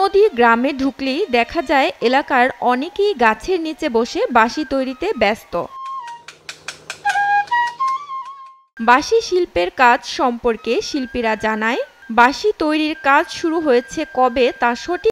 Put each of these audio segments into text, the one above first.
নদী গ্রামে ঢুকলেই দেখা যায় এলাকার অনেকেই গাছের নিচে বসে বাঁশি তৈরিতে ব্যস্ত বাঁশি শিল্পের কাজ সম্পর্কে শিল্পীরা জানায় বাঁশি তৈরির কাজ শুরু হয়েছে কবে তা সঠিক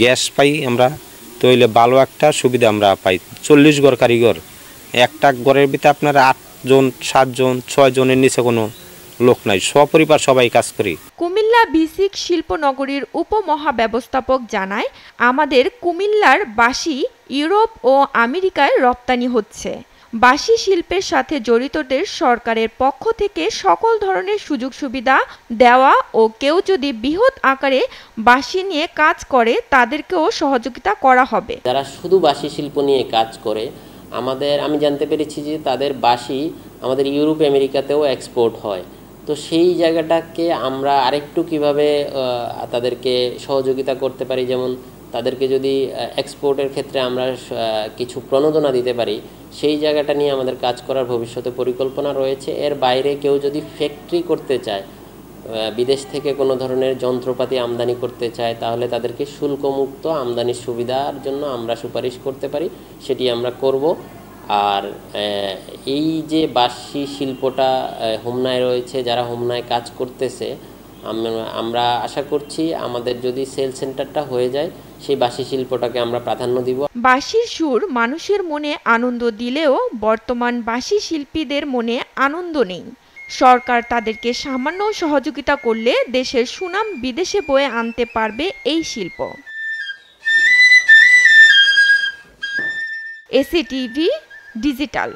গ্যাস পাই আমরা তাহলে ভালো একটা সুবিধা আমরা পাই চল্লিশ ঘর কারিগর একটা ঘরের ভিতরে আপনার আটজন সাতজন ছয়জনের নিচে কোনো লোক নাই সপরিবার সবাই কাজ করি কুমিল্লা বিসিক শিল্পনগরীর উপমহাব্যবস্থাপক জানায় আমাদের কুমিল্লার বাসি ইউরোপ ও আমেরিকায় রপ্তানি হচ্ছে বাঁশি শিল্পের সাথে জড়িতদের সরকারের পক্ষ থেকে সকল ধরনের সুযোগ সুবিধা দেওয়া ও কেউ যদি বৃহৎ আকারে বাঁশি নিয়ে কাজ করে তাদেরকেও সহযোগিতা করা হবে যারা শুধু বাঁশি শিল্প নিয়ে কাজ করে আমাদের আমি জানতে পেরেছি যে তাদের বাঁশি আমাদের ইউরোপ আমেরিকাতেও এক্সপোর্ট হয় তো সেই জায়গাটাকে আমরা আরেকটু কিভাবে তাদেরকে সহযোগিতা করতে পারি যেমন তাদেরকে যদি এক্সপোর্টের ক্ষেত্রে আমরা কিছু প্রণোদনা দিতে পারি সেই জায়গাটা নিয়ে আমাদের কাজ করার ভবিষ্যতে পরিকল্পনা রয়েছে এর বাইরে কেউ যদি ফ্যাক্টরি করতে চায় বিদেশ থেকে কোনো ধরনের যন্ত্রপাতি আমদানি করতে চায় তাহলে তাদেরকে শুল্কমুক্ত আমদানির সুবিধার জন্য আমরা সুপারিশ করতে পারি সেটি আমরা করব আর এই যে বাসি শিল্পটা হোমনায় রয়েছে যারা হোমনায় কাজ করতেছে আমরা আশা করছি আমাদের যদি সেল সেন্টারটা হয়ে যায় সেই বাঁশি শিল্পটাকে আমরা প্রাধান্য দিব বাঁশির সুর মানুষের মনে আনন্দ দিলেও বর্তমান বাঁশি শিল্পীদের মনে আনন্দ নেই সরকার তাদেরকে সামান্য সহযোগিতা করলে দেশের সুনাম বিদেশে বয়ে আনতে পারবে এই শিল্প এসিটিভি ডিজিটাল